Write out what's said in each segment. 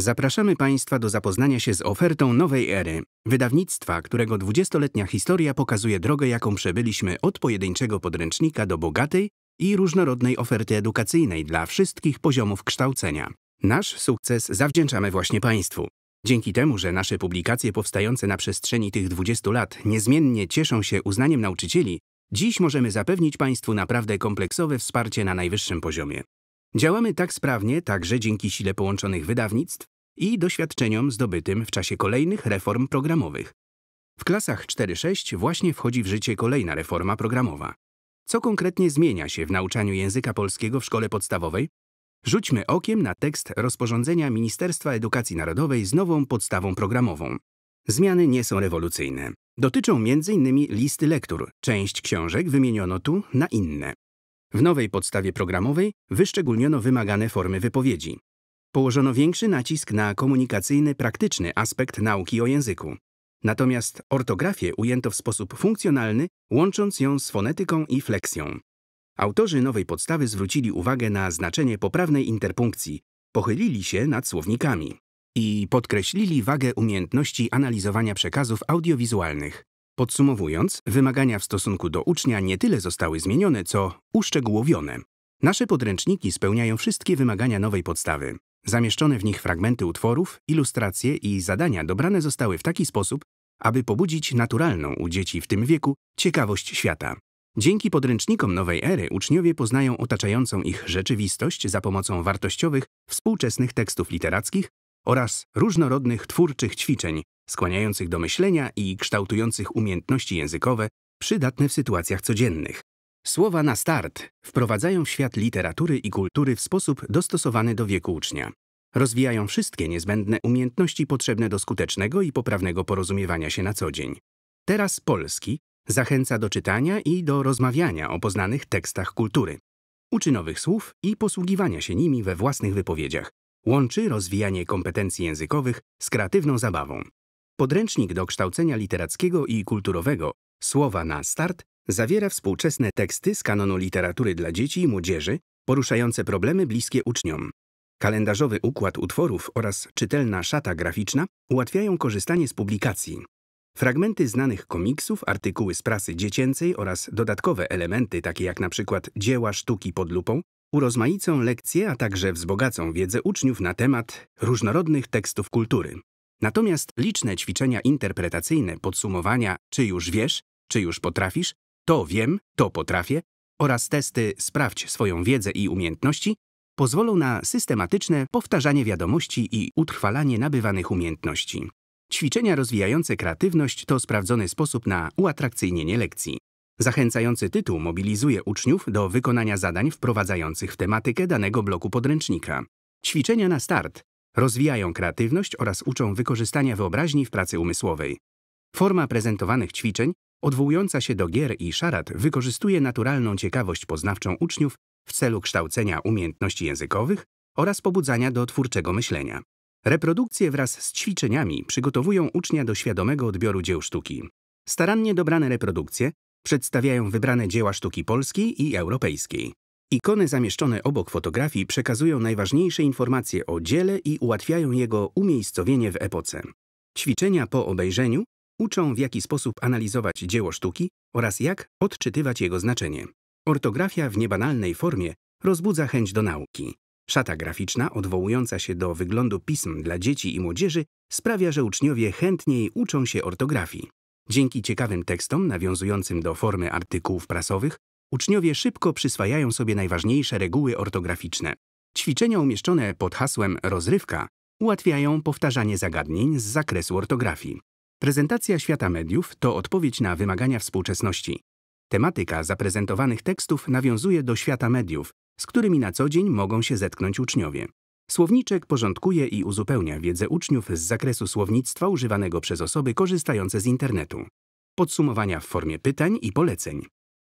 Zapraszamy Państwa do zapoznania się z ofertą nowej ery, wydawnictwa, którego dwudziestoletnia historia pokazuje drogę, jaką przebyliśmy od pojedynczego podręcznika do bogatej i różnorodnej oferty edukacyjnej dla wszystkich poziomów kształcenia. Nasz sukces zawdzięczamy właśnie Państwu. Dzięki temu, że nasze publikacje powstające na przestrzeni tych 20 lat niezmiennie cieszą się uznaniem nauczycieli, dziś możemy zapewnić Państwu naprawdę kompleksowe wsparcie na najwyższym poziomie. Działamy tak sprawnie także dzięki sile połączonych wydawnictw i doświadczeniom zdobytym w czasie kolejnych reform programowych. W klasach 4-6 właśnie wchodzi w życie kolejna reforma programowa. Co konkretnie zmienia się w nauczaniu języka polskiego w szkole podstawowej? Rzućmy okiem na tekst rozporządzenia Ministerstwa Edukacji Narodowej z nową podstawą programową. Zmiany nie są rewolucyjne. Dotyczą m.in. listy lektur. Część książek wymieniono tu na inne. W nowej podstawie programowej wyszczególniono wymagane formy wypowiedzi. Położono większy nacisk na komunikacyjny, praktyczny aspekt nauki o języku. Natomiast ortografię ujęto w sposób funkcjonalny, łącząc ją z fonetyką i fleksją. Autorzy nowej podstawy zwrócili uwagę na znaczenie poprawnej interpunkcji, pochylili się nad słownikami i podkreślili wagę umiejętności analizowania przekazów audiowizualnych. Podsumowując, wymagania w stosunku do ucznia nie tyle zostały zmienione, co uszczegółowione. Nasze podręczniki spełniają wszystkie wymagania nowej podstawy. Zamieszczone w nich fragmenty utworów, ilustracje i zadania dobrane zostały w taki sposób, aby pobudzić naturalną u dzieci w tym wieku ciekawość świata. Dzięki podręcznikom nowej ery uczniowie poznają otaczającą ich rzeczywistość za pomocą wartościowych, współczesnych tekstów literackich oraz różnorodnych twórczych ćwiczeń, skłaniających do myślenia i kształtujących umiejętności językowe przydatne w sytuacjach codziennych. Słowa na start wprowadzają w świat literatury i kultury w sposób dostosowany do wieku ucznia. Rozwijają wszystkie niezbędne umiejętności potrzebne do skutecznego i poprawnego porozumiewania się na co dzień. Teraz polski zachęca do czytania i do rozmawiania o poznanych tekstach kultury. Uczy nowych słów i posługiwania się nimi we własnych wypowiedziach. Łączy rozwijanie kompetencji językowych z kreatywną zabawą. Podręcznik do kształcenia literackiego i kulturowego Słowa na start zawiera współczesne teksty z kanonu literatury dla dzieci i młodzieży, poruszające problemy bliskie uczniom. Kalendarzowy układ utworów oraz czytelna szata graficzna ułatwiają korzystanie z publikacji. Fragmenty znanych komiksów, artykuły z prasy dziecięcej oraz dodatkowe elementy, takie jak np. dzieła sztuki pod lupą, urozmaicą lekcje, a także wzbogacą wiedzę uczniów na temat różnorodnych tekstów kultury. Natomiast liczne ćwiczenia interpretacyjne podsumowania czy już wiesz, czy już potrafisz, to wiem, to potrafię oraz testy sprawdź swoją wiedzę i umiejętności pozwolą na systematyczne powtarzanie wiadomości i utrwalanie nabywanych umiejętności. Ćwiczenia rozwijające kreatywność to sprawdzony sposób na uatrakcyjnienie lekcji. Zachęcający tytuł mobilizuje uczniów do wykonania zadań wprowadzających w tematykę danego bloku podręcznika. Ćwiczenia na start Rozwijają kreatywność oraz uczą wykorzystania wyobraźni w pracy umysłowej. Forma prezentowanych ćwiczeń, odwołująca się do gier i szarad, wykorzystuje naturalną ciekawość poznawczą uczniów w celu kształcenia umiejętności językowych oraz pobudzania do twórczego myślenia. Reprodukcje wraz z ćwiczeniami przygotowują ucznia do świadomego odbioru dzieł sztuki. Starannie dobrane reprodukcje przedstawiają wybrane dzieła sztuki polskiej i europejskiej. Ikony zamieszczone obok fotografii przekazują najważniejsze informacje o dziele i ułatwiają jego umiejscowienie w epoce. Ćwiczenia po obejrzeniu uczą, w jaki sposób analizować dzieło sztuki oraz jak odczytywać jego znaczenie. Ortografia w niebanalnej formie rozbudza chęć do nauki. Szata graficzna, odwołująca się do wyglądu pism dla dzieci i młodzieży, sprawia, że uczniowie chętniej uczą się ortografii. Dzięki ciekawym tekstom nawiązującym do formy artykułów prasowych Uczniowie szybko przyswajają sobie najważniejsze reguły ortograficzne. Ćwiczenia umieszczone pod hasłem rozrywka ułatwiają powtarzanie zagadnień z zakresu ortografii. Prezentacja świata mediów to odpowiedź na wymagania współczesności. Tematyka zaprezentowanych tekstów nawiązuje do świata mediów, z którymi na co dzień mogą się zetknąć uczniowie. Słowniczek porządkuje i uzupełnia wiedzę uczniów z zakresu słownictwa używanego przez osoby korzystające z internetu. Podsumowania w formie pytań i poleceń.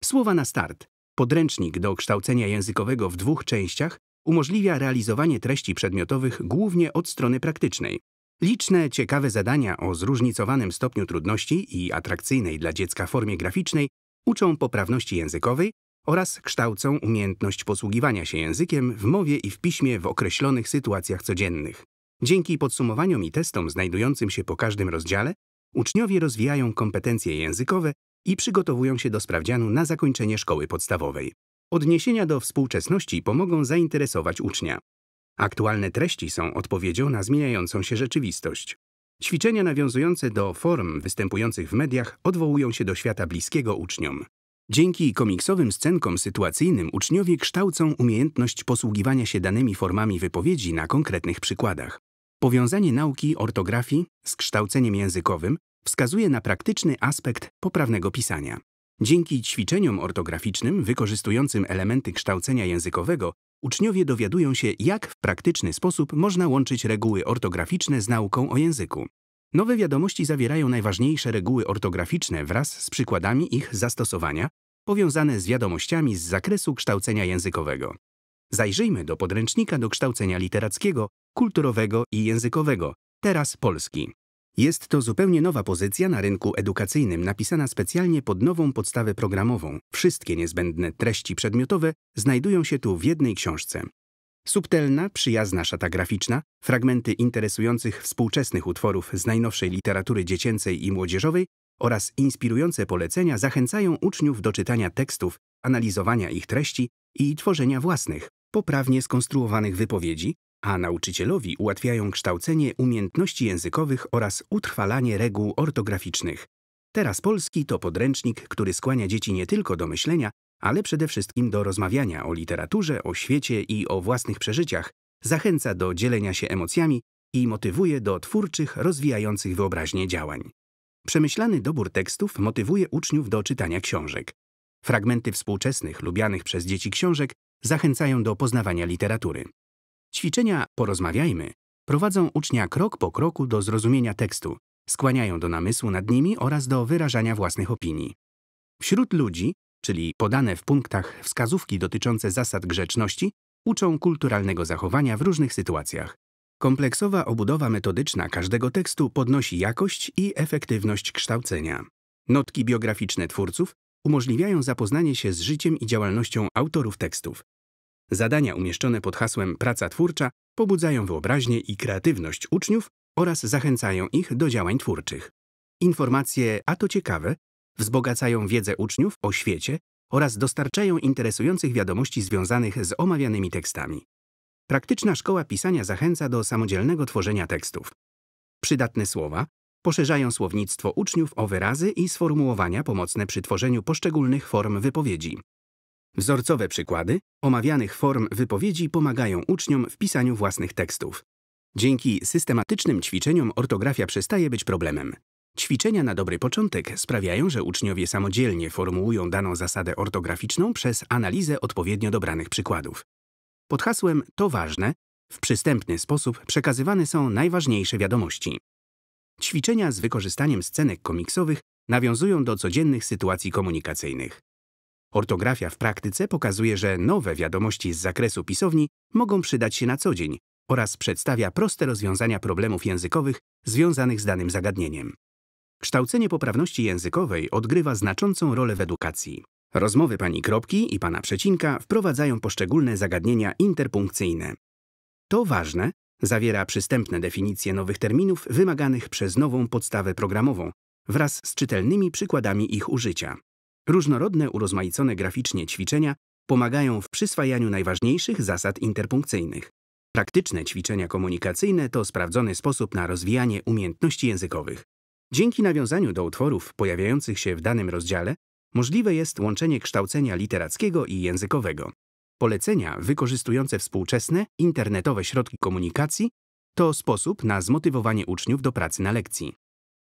Słowa na start. Podręcznik do kształcenia językowego w dwóch częściach umożliwia realizowanie treści przedmiotowych głównie od strony praktycznej. Liczne ciekawe zadania o zróżnicowanym stopniu trudności i atrakcyjnej dla dziecka formie graficznej uczą poprawności językowej oraz kształcą umiejętność posługiwania się językiem w mowie i w piśmie w określonych sytuacjach codziennych. Dzięki podsumowaniom i testom znajdującym się po każdym rozdziale, uczniowie rozwijają kompetencje językowe i przygotowują się do sprawdzianu na zakończenie szkoły podstawowej. Odniesienia do współczesności pomogą zainteresować ucznia. Aktualne treści są odpowiedzią na zmieniającą się rzeczywistość. Ćwiczenia nawiązujące do form występujących w mediach odwołują się do świata bliskiego uczniom. Dzięki komiksowym scenkom sytuacyjnym uczniowie kształcą umiejętność posługiwania się danymi formami wypowiedzi na konkretnych przykładach. Powiązanie nauki ortografii z kształceniem językowym wskazuje na praktyczny aspekt poprawnego pisania. Dzięki ćwiczeniom ortograficznym wykorzystującym elementy kształcenia językowego, uczniowie dowiadują się, jak w praktyczny sposób można łączyć reguły ortograficzne z nauką o języku. Nowe wiadomości zawierają najważniejsze reguły ortograficzne wraz z przykładami ich zastosowania, powiązane z wiadomościami z zakresu kształcenia językowego. Zajrzyjmy do podręcznika do kształcenia literackiego, kulturowego i językowego, teraz polski. Jest to zupełnie nowa pozycja na rynku edukacyjnym, napisana specjalnie pod nową podstawę programową. Wszystkie niezbędne treści przedmiotowe znajdują się tu w jednej książce. Subtelna, przyjazna szata graficzna, fragmenty interesujących współczesnych utworów z najnowszej literatury dziecięcej i młodzieżowej oraz inspirujące polecenia zachęcają uczniów do czytania tekstów, analizowania ich treści i tworzenia własnych, poprawnie skonstruowanych wypowiedzi, a nauczycielowi ułatwiają kształcenie umiejętności językowych oraz utrwalanie reguł ortograficznych. Teraz polski to podręcznik, który skłania dzieci nie tylko do myślenia, ale przede wszystkim do rozmawiania o literaturze, o świecie i o własnych przeżyciach, zachęca do dzielenia się emocjami i motywuje do twórczych, rozwijających wyobraźnię działań. Przemyślany dobór tekstów motywuje uczniów do czytania książek. Fragmenty współczesnych, lubianych przez dzieci książek zachęcają do poznawania literatury. Ćwiczenia Porozmawiajmy prowadzą ucznia krok po kroku do zrozumienia tekstu, skłaniają do namysłu nad nimi oraz do wyrażania własnych opinii. Wśród ludzi, czyli podane w punktach wskazówki dotyczące zasad grzeczności, uczą kulturalnego zachowania w różnych sytuacjach. Kompleksowa obudowa metodyczna każdego tekstu podnosi jakość i efektywność kształcenia. Notki biograficzne twórców umożliwiają zapoznanie się z życiem i działalnością autorów tekstów, Zadania umieszczone pod hasłem Praca twórcza pobudzają wyobraźnię i kreatywność uczniów oraz zachęcają ich do działań twórczych. Informacje, a to ciekawe, wzbogacają wiedzę uczniów o świecie oraz dostarczają interesujących wiadomości związanych z omawianymi tekstami. Praktyczna szkoła pisania zachęca do samodzielnego tworzenia tekstów. Przydatne słowa poszerzają słownictwo uczniów o wyrazy i sformułowania pomocne przy tworzeniu poszczególnych form wypowiedzi. Wzorcowe przykłady omawianych form wypowiedzi pomagają uczniom w pisaniu własnych tekstów. Dzięki systematycznym ćwiczeniom ortografia przestaje być problemem. Ćwiczenia na dobry początek sprawiają, że uczniowie samodzielnie formułują daną zasadę ortograficzną przez analizę odpowiednio dobranych przykładów. Pod hasłem To ważne w przystępny sposób przekazywane są najważniejsze wiadomości. Ćwiczenia z wykorzystaniem scenek komiksowych nawiązują do codziennych sytuacji komunikacyjnych. Ortografia w praktyce pokazuje, że nowe wiadomości z zakresu pisowni mogą przydać się na co dzień oraz przedstawia proste rozwiązania problemów językowych związanych z danym zagadnieniem. Kształcenie poprawności językowej odgrywa znaczącą rolę w edukacji. Rozmowy pani kropki i pana przecinka wprowadzają poszczególne zagadnienia interpunkcyjne. To ważne, zawiera przystępne definicje nowych terminów wymaganych przez nową podstawę programową wraz z czytelnymi przykładami ich użycia. Różnorodne, urozmaicone graficznie ćwiczenia pomagają w przyswajaniu najważniejszych zasad interpunkcyjnych. Praktyczne ćwiczenia komunikacyjne to sprawdzony sposób na rozwijanie umiejętności językowych. Dzięki nawiązaniu do utworów pojawiających się w danym rozdziale możliwe jest łączenie kształcenia literackiego i językowego. Polecenia wykorzystujące współczesne, internetowe środki komunikacji to sposób na zmotywowanie uczniów do pracy na lekcji.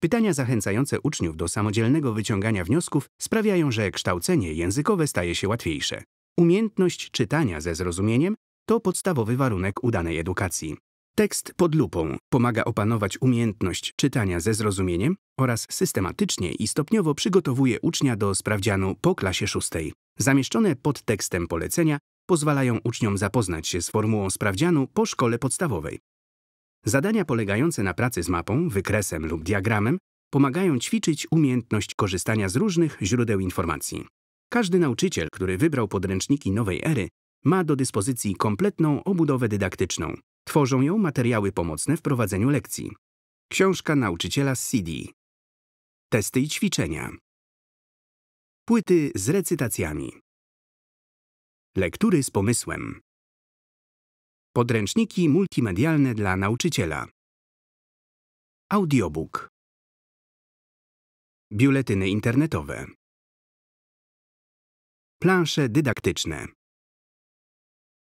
Pytania zachęcające uczniów do samodzielnego wyciągania wniosków sprawiają, że kształcenie językowe staje się łatwiejsze. Umiejętność czytania ze zrozumieniem to podstawowy warunek udanej edukacji. Tekst pod lupą pomaga opanować umiejętność czytania ze zrozumieniem oraz systematycznie i stopniowo przygotowuje ucznia do sprawdzianu po klasie szóstej. Zamieszczone pod tekstem polecenia pozwalają uczniom zapoznać się z formułą sprawdzianu po szkole podstawowej. Zadania polegające na pracy z mapą, wykresem lub diagramem pomagają ćwiczyć umiejętność korzystania z różnych źródeł informacji. Każdy nauczyciel, który wybrał podręczniki nowej ery, ma do dyspozycji kompletną obudowę dydaktyczną. Tworzą ją materiały pomocne w prowadzeniu lekcji. Książka nauczyciela z CD. Testy i ćwiczenia. Płyty z recytacjami. Lektury z pomysłem. Podręczniki multimedialne dla nauczyciela. Audiobook. Biuletyny internetowe. Plansze dydaktyczne.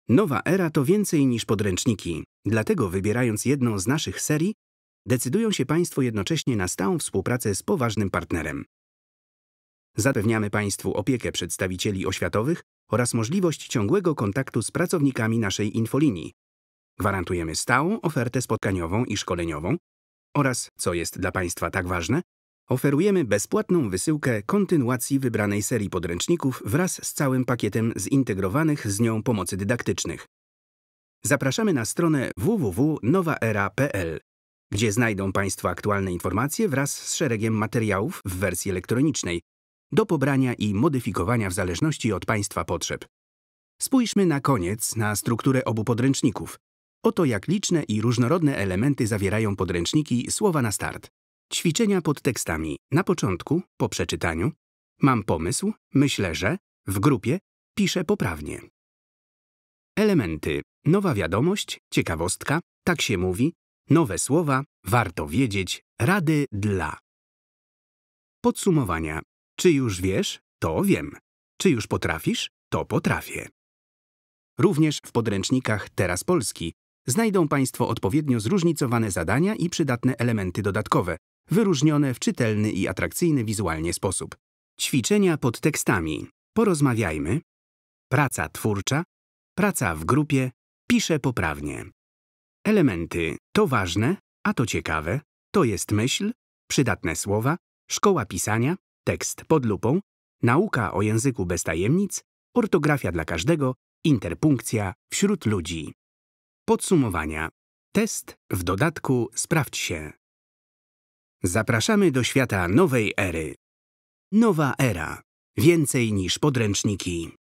Nowa era to więcej niż podręczniki, dlatego wybierając jedną z naszych serii, decydują się Państwo jednocześnie na stałą współpracę z poważnym partnerem. Zapewniamy Państwu opiekę przedstawicieli oświatowych oraz możliwość ciągłego kontaktu z pracownikami naszej infolinii, Gwarantujemy stałą ofertę spotkaniową i szkoleniową oraz, co jest dla Państwa tak ważne, oferujemy bezpłatną wysyłkę kontynuacji wybranej serii podręczników wraz z całym pakietem zintegrowanych z nią pomocy dydaktycznych. Zapraszamy na stronę www.nowaera.pl, gdzie znajdą Państwo aktualne informacje wraz z szeregiem materiałów w wersji elektronicznej do pobrania i modyfikowania w zależności od Państwa potrzeb. Spójrzmy na koniec na strukturę obu podręczników. Oto jak liczne i różnorodne elementy zawierają podręczniki Słowa na start. Ćwiczenia pod tekstami. Na początku, po przeczytaniu, mam pomysł, myślę, że, w grupie, piszę poprawnie. Elementy. Nowa wiadomość, ciekawostka, tak się mówi, nowe słowa, warto wiedzieć, rady dla. Podsumowania. Czy już wiesz? To wiem. Czy już potrafisz? To potrafię. Również w podręcznikach Teraz Polski znajdą Państwo odpowiednio zróżnicowane zadania i przydatne elementy dodatkowe, wyróżnione w czytelny i atrakcyjny wizualnie sposób. Ćwiczenia pod tekstami. Porozmawiajmy. Praca twórcza. Praca w grupie. Piszę poprawnie. Elementy. To ważne, a to ciekawe. To jest myśl. Przydatne słowa. Szkoła pisania. Tekst pod lupą. Nauka o języku bez tajemnic. Ortografia dla każdego. Interpunkcja wśród ludzi. Podsumowania. Test w dodatku Sprawdź się. Zapraszamy do świata nowej ery. Nowa era. Więcej niż podręczniki.